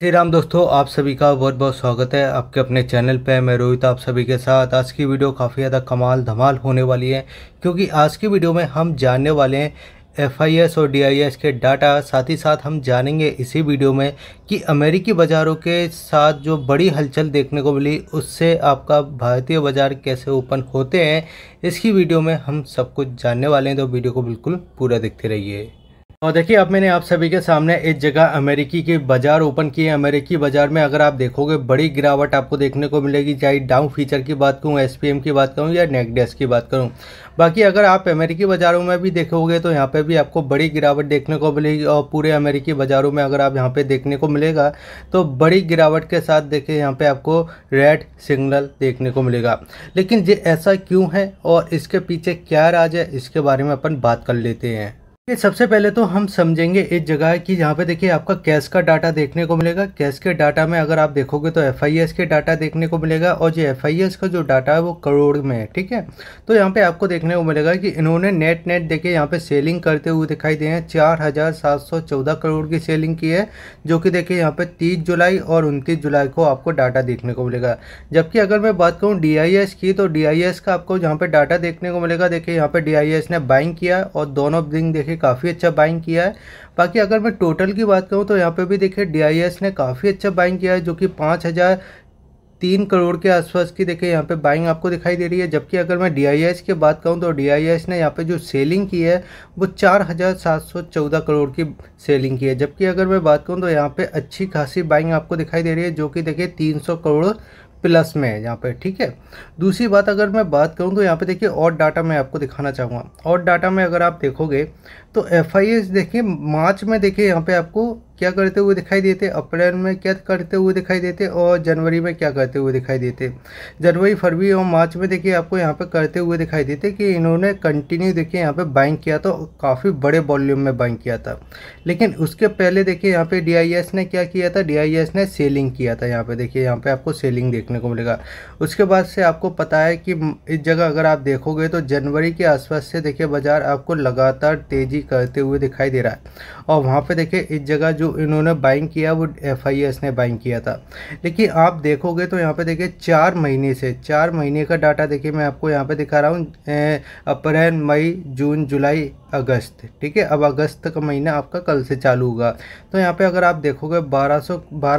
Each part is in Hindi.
श्री राम दोस्तों आप सभी का बहुत बहुत स्वागत है आपके अपने चैनल पे मैं रोहित आप सभी के साथ आज की वीडियो काफ़ी ज़्यादा कमाल धमाल होने वाली है क्योंकि आज की वीडियो में हम जानने वाले हैं एफआईएस और डीआईएस के डाटा साथ ही साथ हम जानेंगे इसी वीडियो में कि अमेरिकी बाज़ारों के साथ जो बड़ी हलचल देखने को मिली उससे आपका भारतीय बाज़ार कैसे ओपन होते हैं इसकी वीडियो में हम सब कुछ जानने वाले हैं तो वीडियो को बिल्कुल पूरा देखते रहिए और देखिए अब मैंने आप सभी के सामने एक जगह अमेरिकी के बाजार ओपन किए अमेरिकी बाजार में अगर आप देखोगे बड़ी गिरावट आपको देखने को मिलेगी चाहे डाउन फीचर की बात करूँ एस की बात करूँ या नेकडेस्क की बात करूँ बाकी अगर आप अमेरिकी बाज़ारों में भी देखोगे तो यहाँ पे भी आपको बड़ी गिरावट देखने को मिलेगी और पूरे अमेरिकी बाज़ारों में अगर आप यहाँ पे देखने को मिलेगा तो बड़ी गिरावट के साथ देखिए यहाँ पे आपको रेड सिग्नल देखने को मिलेगा लेकिन ये ऐसा क्यों है और इसके पीछे क्या राज है इसके बारे में अपन बात कर लेते हैं ये सबसे पहले तो हम समझेंगे इस जगह कि जहाँ पे देखिए आपका कैश का डाटा देखने को मिलेगा कैश के डाटा में अगर आप देखोगे तो एफ के डाटा देखने को मिलेगा और जो एफ का जो डाटा है वो करोड़ में है ठीक है तो यहाँ पे आपको देखने को मिलेगा कि इन्होंने नेट नेट देखे यहाँ पे सेलिंग करते हुए दिखाई दिए हैं चार करोड़ की सेलिंग की है जो कि देखिए यहाँ पर तीस जुलाई और उनतीस जुलाई को आपको डाटा देखने को मिलेगा जबकि अगर मैं बात करूँ डी की तो डी का आपको जहाँ पर डाटा देखने को मिलेगा देखिए यहाँ पर डी ने बाइंग किया और दोनों दिन देखिए काफ़ी अच्छा बाइंग किया है बाकी अगर मैं टोटल की बात करूँ तो यहाँ पर भी देखिए डी ने काफ़ी अच्छा बाइंग किया है जो कि पाँच तीन करोड़ के आसपास की देखिए यहाँ पे बाइंग आपको दिखाई दे रही है जबकि अगर मैं डी की बात करूँ तो डी ने यहाँ पे जो सेलिंग की है वो चार हज़ार सात सौ चौदह करोड़ की सेलिंग की है जबकि अगर मैं बात करूँ तो यहाँ पे अच्छी खासी बाइंग आपको दिखाई दे रही है जो कि देखिए तीन सौ करोड़ प्लस में है यहाँ पे ठीक है दूसरी बात अगर मैं बात करूँ तो यहाँ पे देखिए और डाटा मैं आपको दिखाना चाहूँगा और डाटा में अगर आप देखोगे तो एफ देखिए मार्च में देखिए यहाँ पे आपको क्या करते हुए दिखाई देते अप्रैल में क्या करते हुए दिखाई देते और जनवरी में क्या करते हुए दिखाई देते जनवरी फरवरी और मार्च में देखिए आपको यहाँ पे करते हुए दिखाई देते कि इन्होंने कंटिन्यू देखिए यहाँ पे बाइंग किया था काफ़ी बड़े वॉल्यूम में बाइंग किया था लेकिन उसके पहले देखिए यहाँ पे डी ने क्या किया था डी ने सेलिंग किया था यहाँ पर देखिए यहाँ पर आपको सेलिंग देखने को मिलेगा उसके बाद से आपको पता है कि इस जगह अगर आप देखोगे तो जनवरी के आसपास से देखिए बाजार आपको लगातार तेज़ी करते हुए दिखाई दे रहा है और वहाँ पर देखिए इस जगह जो इन्होंने बाइंग किया वो एफ ने बाइंग किया था लेकिन आप देखोगे तो यहाँ पे देखिए चार महीने से चार महीने का डाटा देखिए मैं आपको यहाँ पे दिखा रहा हूँ अप्रैल मई जून जुलाई अगस्त ठीक है अब अगस्त का महीना आपका कल से चालू होगा तो यहाँ पर अगर आप देखोगे बारह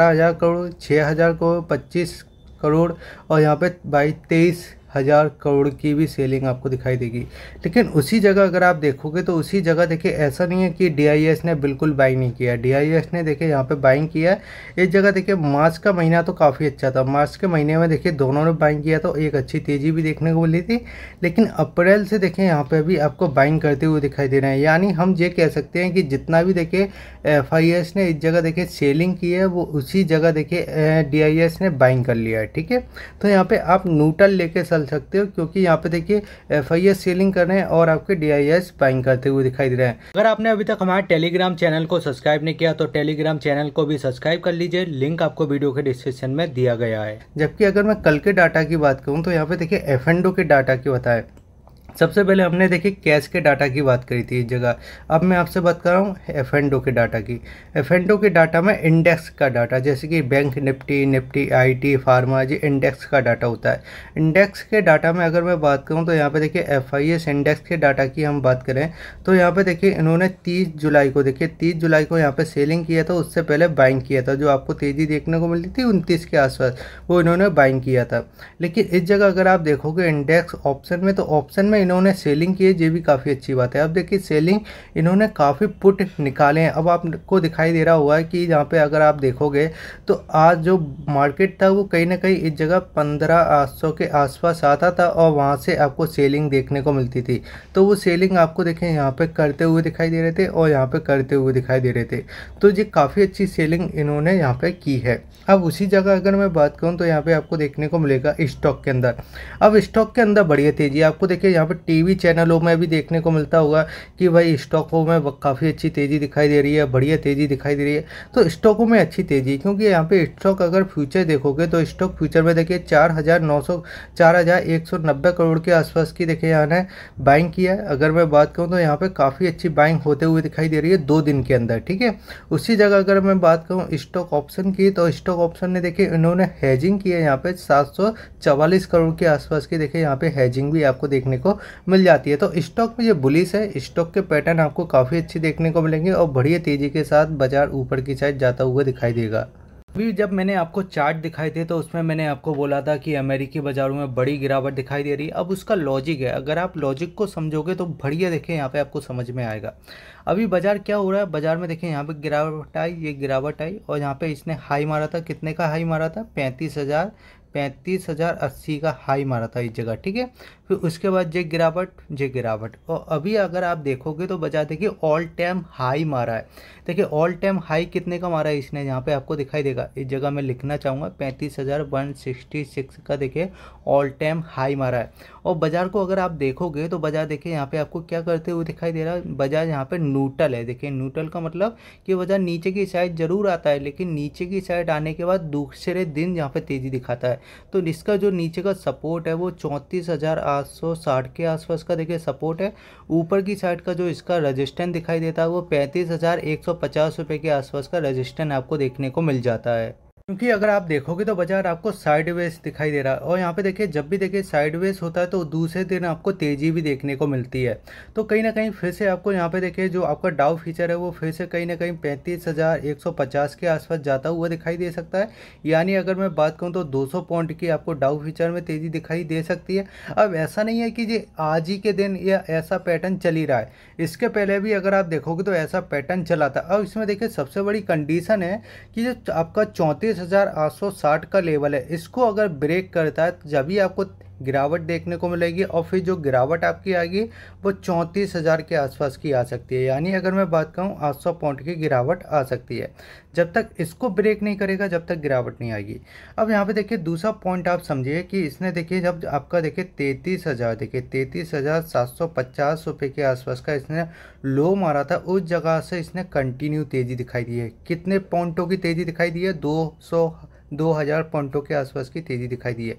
हज़ार करोड़ छः हज़ार करोड़ पच्चीस करोड़ और यहाँ पे बाई तेईस हज़ार करोड़ की भी सेलिंग आपको दिखाई देगी लेकिन उसी जगह अगर आप देखोगे तो उसी जगह देखिए ऐसा नहीं है कि डी ने बिल्कुल बाई नहीं किया डी ने देखिए यहाँ पे बाइंग किया है इस जगह देखिए मार्च का महीना तो काफ़ी अच्छा था मार्च के महीने में देखिए दोनों ने बाइंग किया तो एक अच्छी तेज़ी भी देखने को मिली थी लेकिन अप्रैल से देखिए यहाँ पर भी आपको बाइंग करते हुए दिखाई दे रहे हैं यानी हम ये कह सकते हैं कि जितना भी देखिए एफ ने इस जगह देखिए सेलिंग की है वो उसी जगह देखिए डी ने बाइंग कर लिया है ठीक है तो यहाँ पर आप न्यूटल लेके निकल सकते हो क्योंकि यहाँ पे देखिए एफ आई एस सेलिंग कर रहे हैं और आपके डी आई एस बाइंग करते हुए दिखाई दे रहे हैं अगर आपने अभी तक हमारे टेलीग्राम चैनल को सब्सक्राइब नहीं किया तो टेलीग्राम चैनल को भी सब्सक्राइब कर लीजिए लिंक आपको वीडियो के डिस्क्रिप्शन में दिया गया है जबकि अगर मैं कल के डाटा की बात करूँ तो यहाँ पे देखिए एफ एंडो के डाटा की बताए सबसे पहले हमने देखी कैश के डाटा की बात करी थी इस जगह अब मैं आपसे बात कर रहा हूँ एफ के डाटा की एफ के डाटा में इंडेक्स का डाटा जैसे कि bank Nifty Nifty I T pharma जी इंडेक्स का डाटा होता है इंडेक्स के डाटा में अगर मैं बात करूँ तो यहाँ पर देखिए एफ इंडेक्स के डाटा की हम बात करें तो यहाँ पर देखिए इन्होंने तीस जुलाई को देखिए तीस जुलाई को यहाँ पर सेलिंग किया था उससे पहले बाइंग किया था जो आपको तेज़ी देखने को मिलती थी उनतीस के आसपास वो इन्होंने बाइंग किया था लेकिन इस जगह अगर आप देखोगे इंडेक्स ऑप्शन में तो ऑप्शन में इन्होंने सेलिंग की है ये भी काफ़ी अच्छी बात है अब देखिए सेलिंग इन्होंने काफ़ी पुट निकाले हैं अब आपको दिखाई दे रहा हुआ है कि यहाँ पे अगर आप देखोगे तो आज जो मार्केट था वो कहीं ना कहीं इस जगह पंद्रह आठ के आसपास आता था और वहाँ से आपको सेलिंग देखने को मिलती थी तो वो सेलिंग आपको देखें यहाँ पर करते हुए दिखाई दे रहे थे और यहाँ पर करते हुए दिखाई दे रहे थे तो ये काफ़ी अच्छी सेलिंग इन्होंने यहाँ पर की है अब उसी जगह अगर मैं बात करूँ तो यहाँ पर आपको देखने को मिलेगा स्टॉक के अंदर अब स्टॉक के अंदर बढ़िया तेजी आपको देखिए यहाँ पे टीवी चैनलों में भी देखने को मिलता होगा कि भाई स्टॉकों में काफ़ी अच्छी तेज़ी दिखाई दे रही है बढ़िया तेज़ी दिखाई दे रही है तो स्टॉकों में अच्छी तेज़ी क्योंकि यहाँ पे स्टॉक अगर फ्यूचर देखोगे तो स्टॉक फ्यूचर में देखिए चार हज़ार नौ सौ चार हज़ार एक सौ नब्बे करोड़ के आसपास की देखिए यहाँ ने बाइंग किया है अगर मैं बात करूँ तो यहाँ पर काफ़ी अच्छी बाइंग होते हुए दिखाई दे रही है दो दिन के अंदर ठीक है उसी जगह अगर मैं बात करूँ स्टॉक ऑप्शन की तो स्टॉक ऑप्शन ने देखिए इन्होंने हैजिंग की है यहाँ पर सात करोड़ के आसपास की देखिए यहाँ पे हैजिंग भी आपको देखने को मिल जाती है तो स्टॉक में जो बुलिस है स्टॉक के पैटर्न आपको काफ़ी अच्छी देखने को मिलेंगे और बढ़िया तेज़ी के साथ बाजार ऊपर की साइड जाता हुआ दिखाई देगा अभी जब मैंने आपको चार्ट दिखाई थे तो उसमें मैंने आपको बोला था कि अमेरिकी बाज़ारों में बड़ी गिरावट दिखाई दे रही है अब उसका लॉजिक है अगर आप लॉजिक को समझोगे तो बढ़िया देखें यहाँ पे आपको समझ में आएगा अभी बाज़ार क्या हो रहा है बाज़ार में देखें यहाँ पे गिरावट आई ये गिरावट आई और यहाँ पे इसने हाई मारा था कितने का हाई मारा था पैंतीस हज़ार पैंतीस हज़ार अस्सी का हाई मारा था इस जगह ठीक है फिर उसके बाद जे गिरावट जे गिरावट और अभी अगर आप देखोगे तो बाजार देखिए ऑल टाइम हाई मारा है देखिए ऑल टाइम हाई कितने का मारा है इसने यहाँ पे आपको दिखाई देगा इस जगह मैं लिखना चाहूँगा पैंतीस हज़ार वन सिक्सटी सिक्स का देखिए ऑल टाइम हाई मारा है और बाज़ार को अगर आप देखोगे तो बाज़ार देखिए यहाँ पर आपको क्या करते हुए दिखाई दे रहा है बाज़ार यहाँ पर न्यूट्रल है देखिए न्यूट्रल का मतलब कि वजन नीचे की साइड जरूर आता है लेकिन नीचे की साइड आने के बाद दूसरे दिन यहाँ पे तेज़ी दिखाता है तो इसका जो नीचे का सपोर्ट है वो चौंतीस हज़ार आठ सौ साठ के आसपास का देखिए सपोर्ट है ऊपर की साइड का जो इसका रजिस्टेंस दिखाई देता है वो पैंतीस हज़ार एक सौ पचास रुपये के आसपास का रजिस्टेंस आपको देखने को मिल जाता है क्योंकि अगर आप देखोगे तो बाजार आपको साइडवेज दिखाई दे रहा है और यहाँ पे देखिए जब भी देखिए साइडवेज होता है तो दूसरे दिन आपको तेज़ी भी देखने को मिलती है तो कहीं ना कहीं फिर से आपको यहाँ पे देखिए जो आपका डाउ फीचर है वो फिर से कहीं ना कहीं पैंतीस हज़ार एक सौ पचास के आसपास जाता हुआ दिखाई दे सकता है यानी अगर मैं बात करूँ तो दो सौ पॉइंट की आपको डाउ फीचर में तेज़ी दिखाई दे सकती है अब ऐसा नहीं है कि जी आज ही के दिन यह ऐसा पैटर्न चल ही रहा है इसके पहले भी अगर आप देखोगे तो ऐसा पैटर्न चला था अब इसमें देखिए सबसे बड़ी कंडीशन है कि जो आपका चौंतीस का लेवल है इसको अगर ब्रेक करता है तो जब भी आपको गिरावट देखने को मिलेगी और फिर जो गिरावट आपकी आएगी वो चौंतीस हज़ार के आसपास की आ सकती है यानी अगर मैं बात करूँ आठ सौ पॉइंट की गिरावट आ सकती है जब तक इसको ब्रेक नहीं करेगा जब तक गिरावट नहीं आएगी अब यहाँ पे देखिए दूसरा पॉइंट आप समझिए कि इसने देखिए जब आपका देखिए तैंतीस हज़ार देखिए तैंतीस हज़ार सात सौ पचास रुपये के आसपास का इसने लो मारा था उस जगह से इसने कंटिन्यू तेज़ी दिखाई दी है कितने पॉइंटों की तेज़ी दिखाई दी है दो सौ 2000 पॉइंटों के आसपास की तेज़ी दिखाई दी है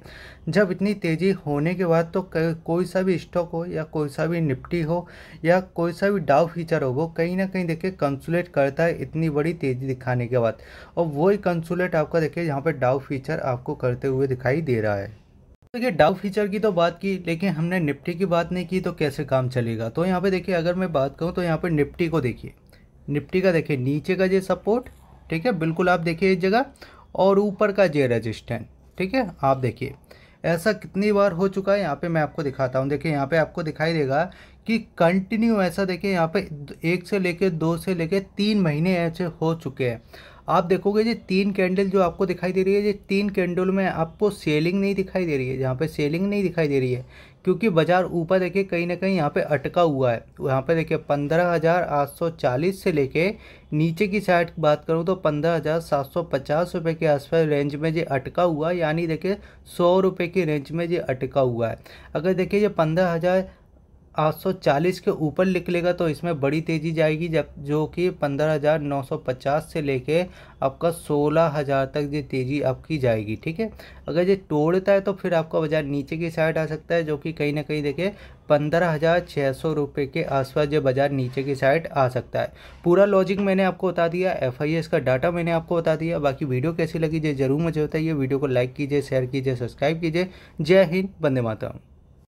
जब इतनी तेज़ी होने के बाद तो कोई सा भी स्टॉक हो या कोई सा भी निफ्टी हो या कोई सा भी डाउ फीचर हो वो कहीं ना कहीं देखिए कंसुलेट करता है इतनी बड़ी तेज़ी दिखाने के बाद और वही कंसुलेट आपका देखिए यहाँ पर डाउ फीचर आपको करते हुए दिखाई दे रहा है देखिए डाउ फीचर की तो बात की लेकिन हमने निफ्टी की बात नहीं की तो कैसे काम चलेगा तो यहाँ पे देखिए अगर मैं बात करूँ तो यहाँ पे निफ्टी को देखिए निफ्टी का देखिए नीचे का ये सपोर्ट ठीक है बिल्कुल आप देखिए इस जगह और ऊपर का जे रजिस्टेंट ठीक है आप देखिए ऐसा कितनी बार हो चुका है यहाँ पे मैं आपको दिखाता हूँ देखिए यहाँ पे आपको दिखाई देगा कि कंटिन्यू ऐसा देखिए यहाँ पे एक से लेके दो से लेके तीन महीने ऐसे हो चुके हैं आप देखोगे ये तीन कैंडल जो आपको दिखाई दे रही है ये तीन कैंडल में आपको सेलिंग नहीं दिखाई दे रही है जहाँ पे सेलिंग नहीं दिखाई दे रही है क्योंकि बाज़ार ऊपर देखिए कहीं ना कहीं यहाँ पे अटका हुआ है यहाँ पे देखिए पंद्रह हज़ार आठ सौ चालीस से लेके नीचे की साइड की बात करूँ तो पंद्रह हज़ार सात सौ पचास रुपये के आसपास रेंज में जो अटका हुआ है यानी देखिए सौ रुपये की रेंज में जो अटका हुआ है अगर देखिए ये पंद्रह हज़ार 840 के ऊपर निकलेगा तो इसमें बड़ी तेज़ी जाएगी जब जो कि 15,950 से लेके आपका 16,000 तक ये तेज़ी आपकी जाएगी ठीक है अगर ये तोड़ता है तो फिर आपका बाज़ार नीचे की साइड आ सकता है जो कि कहीं ना कहीं देखे पंद्रह हज़ार छः सौ रुपये के आसपास ये बाज़ार नीचे की साइड आ सकता है पूरा लॉजिक मैंने आपको बता दिया एफ आई एस का डाटा मैंने आपको बता दिया बाकी वीडियो कैसी लगी जो जरूर मुझे बताइए वीडियो को लाइक कीजिए शेयर कीजिए सब्सक्राइब कीजिए जय हिंद बंदे माता